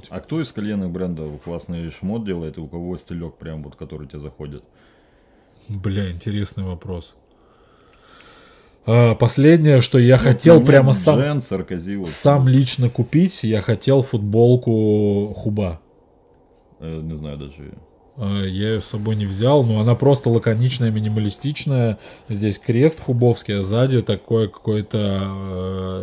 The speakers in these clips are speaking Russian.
путь. А кто из коленных брендов классный шмот делает и у кого стилек прям вот, который тебе заходит? Бля, интересный вопрос. А, последнее, что я ну, хотел ну, прямо сам, Джен, сам лично купить, я хотел футболку Хуба. Э, не знаю даже. Э, я ее с собой не взял, но она просто лаконичная, минималистичная. Здесь крест хубовский, а сзади такой какой-то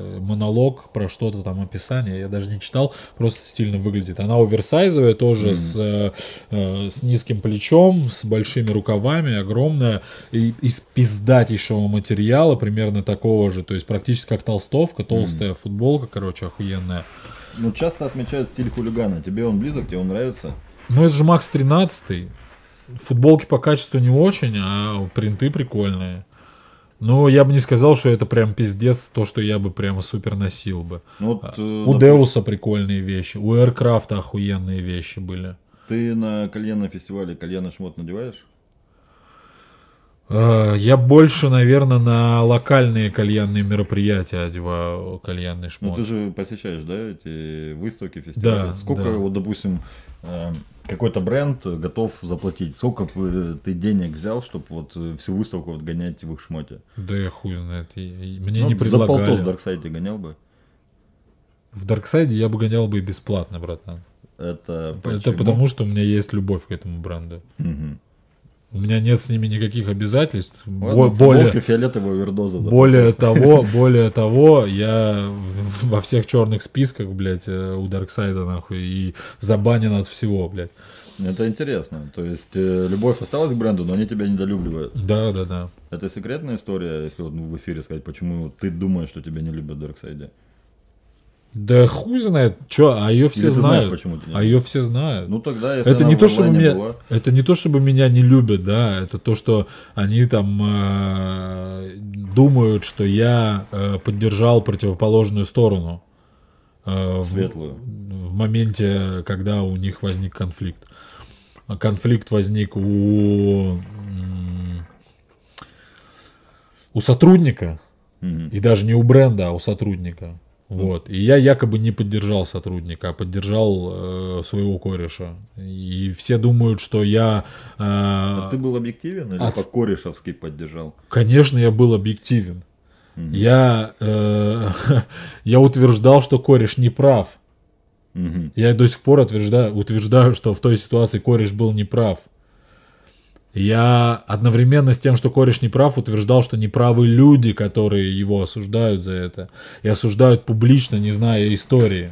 э, монолог про что-то там, описание. Я даже не читал, просто стильно выглядит. Она оверсайзовая тоже, mm. с, э, с низким плечом, с большими рукавами, огромная, и, из пиздатейшего материала, примерно такого же. То есть практически как толстовка, толстая mm. футболка, короче, охуенная. Ну, часто отмечают стиль хулигана. Тебе он близок, тебе он нравится? Ну, это же Макс 13. Футболки по качеству не очень, а принты прикольные. Но я бы не сказал, что это прям пиздец, то, что я бы прямо супер носил бы. Ну, вот, э, у например... Деуса прикольные вещи, у Aircraft охуенные вещи были. Ты на кальян на фестивале кальяны шмот надеваешь? Э, я больше, наверное, на локальные кальянные мероприятия одеваю кальянный ну, шмот. Ну ты же посещаешь, да, эти выставки, фестивали? Да, Сколько, да. вот, допустим, э, какой-то бренд готов заплатить? Сколько ты денег взял, чтобы вот всю выставку вот гонять в их шмоте? Да я хуй знает. Мне ну, не предлагали. За полтос в Дарксайде гонял бы? В Дарксайде я бы гонял бы и бесплатно, братан. Это, Это потому, что у меня есть любовь к этому бренду. Угу. У меня нет с ними никаких обязательств. Ладно, более фиолетового вердоза. более того, более того, я во всех черных списках, блядь, э, у Дарксайда, нахуй, и забанен от всего, блядь. Это интересно. То есть э, любовь осталась к бренду, но они тебя недолюбливают. Да, да, да. Это секретная история, если вот в эфире сказать, почему ты думаешь, что тебя не любят в Дарксайде? Да хуй знает, что, а ее все Или знают. Знаешь, а ее все знают. Ну тогда, если это не то, чтобы меня, была... это не то, чтобы меня не любят, да, это то, что они там э, думают, что я э, поддержал противоположную сторону. Э, Светлую. В, в моменте, когда у них возник конфликт. А конфликт возник у у сотрудника mm-hmm. и даже не у бренда, а у сотрудника. Вот. И я якобы не поддержал сотрудника, а поддержал э, своего кореша. И все думают, что я... Э, а ты был объективен или от... по-корешевски поддержал? Конечно, я был объективен. Угу. Я, э, я утверждал, что кореш не прав. Угу. Я до сих пор утверждаю, утверждаю, что в той ситуации кореш был не прав. Я одновременно с тем, что кореш не прав, утверждал, что неправы люди, которые его осуждают за это. И осуждают публично, не зная истории.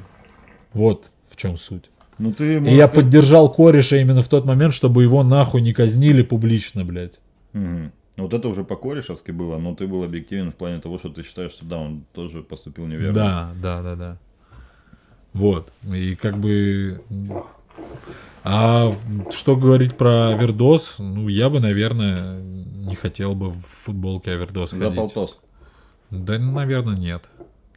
Вот в чем суть. Ну, ты, может... И я поддержал кореша именно в тот момент, чтобы его нахуй не казнили публично, блядь. Угу. Вот это уже по-корешевски было, но ты был объективен в плане того, что ты считаешь, что да, он тоже поступил неверно. Да, да, да, да. Вот. И как бы а что говорить про овердоз? Ну, я бы, наверное, не хотел бы в футболке овердоз За ходить. За полтос? Да, наверное, нет.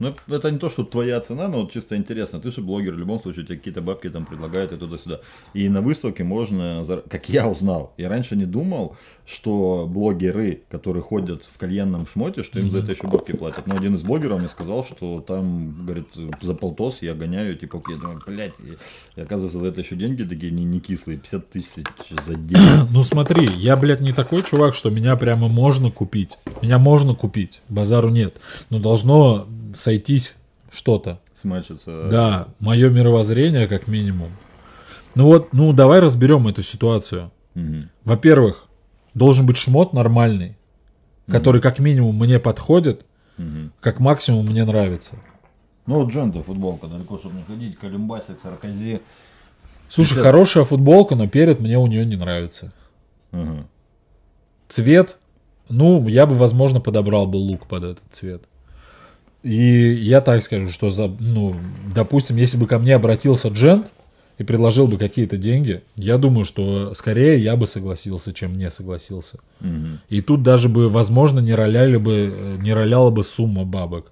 Ну, это не то, что твоя цена, но вот чисто интересно. Ты же блогер, в любом случае тебе какие-то бабки там предлагают и туда-сюда. И на выставке можно, как я узнал, я раньше не думал, что блогеры, которые ходят в кальянном шмоте, что им за это еще бабки платят. Но один из блогеров мне сказал, что там, говорит, за полтос я гоняю, типа, я думаю, блядь, и, и оказывается, за это еще деньги такие не, не кислые, 50 тысяч за день. Ну смотри, я, блядь, не такой чувак, что меня прямо можно купить. Меня можно купить, базару нет. Но должно сойтись что-то. Смачится. Да, мое мировоззрение как минимум. Ну вот, ну давай разберем эту ситуацию. Угу. Во-первых, должен быть шмот нормальный, угу. который как минимум мне подходит, угу. как максимум мне нравится. Ну вот джента футболка, далеко чтобы не ходить, колюмбасик, саркози. Слушай, 50... хорошая футболка, но перед мне у нее не нравится. Угу. Цвет, ну я бы, возможно, подобрал бы лук под этот цвет. И я так скажу, что, за, ну, допустим, если бы ко мне обратился Джент и предложил бы какие-то деньги, я думаю, что скорее я бы согласился, чем не согласился. Угу. И тут даже бы, возможно, не, роляли бы, не роляла бы сумма бабок.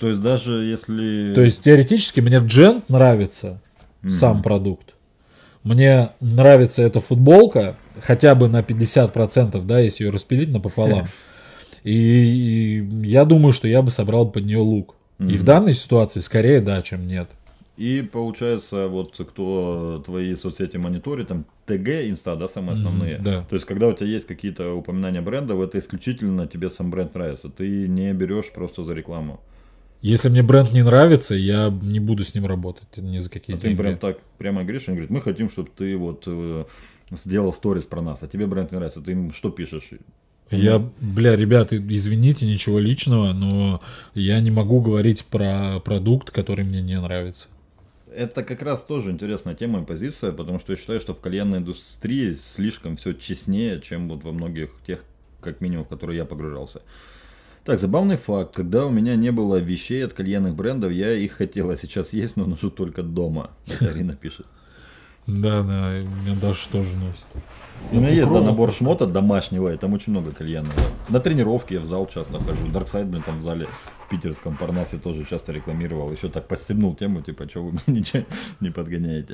То есть даже если... То есть теоретически мне Джент нравится, угу. сам продукт. Мне нравится эта футболка, хотя бы на 50%, да, если ее распилить напополам. И, и я думаю, что я бы собрал под нее лук. Mm-hmm. И в данной ситуации скорее да, чем нет. И получается, вот кто твои соцсети мониторит, там ТГ, инста, да, самые основные. Mm, да. То есть, когда у тебя есть какие-то упоминания брендов, это исключительно тебе сам бренд нравится. Ты не берешь просто за рекламу. Если мне бренд не нравится, я не буду с ним работать ни за какие а деньги. Ты прям так прямо говоришь, он говорит, мы хотим, чтобы ты вот э, сделал сторис про нас, а тебе бренд не нравится, ты им что пишешь? Я, бля, ребята, извините, ничего личного, но я не могу говорить про продукт, который мне не нравится. Это как раз тоже интересная тема и позиция, потому что я считаю, что в кальянной индустрии слишком все честнее, чем вот во многих тех, как минимум, в которые я погружался. Так, забавный факт. Когда у меня не было вещей от кальянных брендов, я их хотела. Сейчас есть, но ношу только дома. Это Арина пишет. Да, да, у меня Даша тоже носит. У меня есть, да, набор шмота домашнего, и там очень много кальянного. На тренировки я в зал часто хожу. Дарксайд, блин, там в зале в питерском Парнасе тоже часто рекламировал. Еще так подстегнул тему, типа, что вы мне ничего не подгоняете.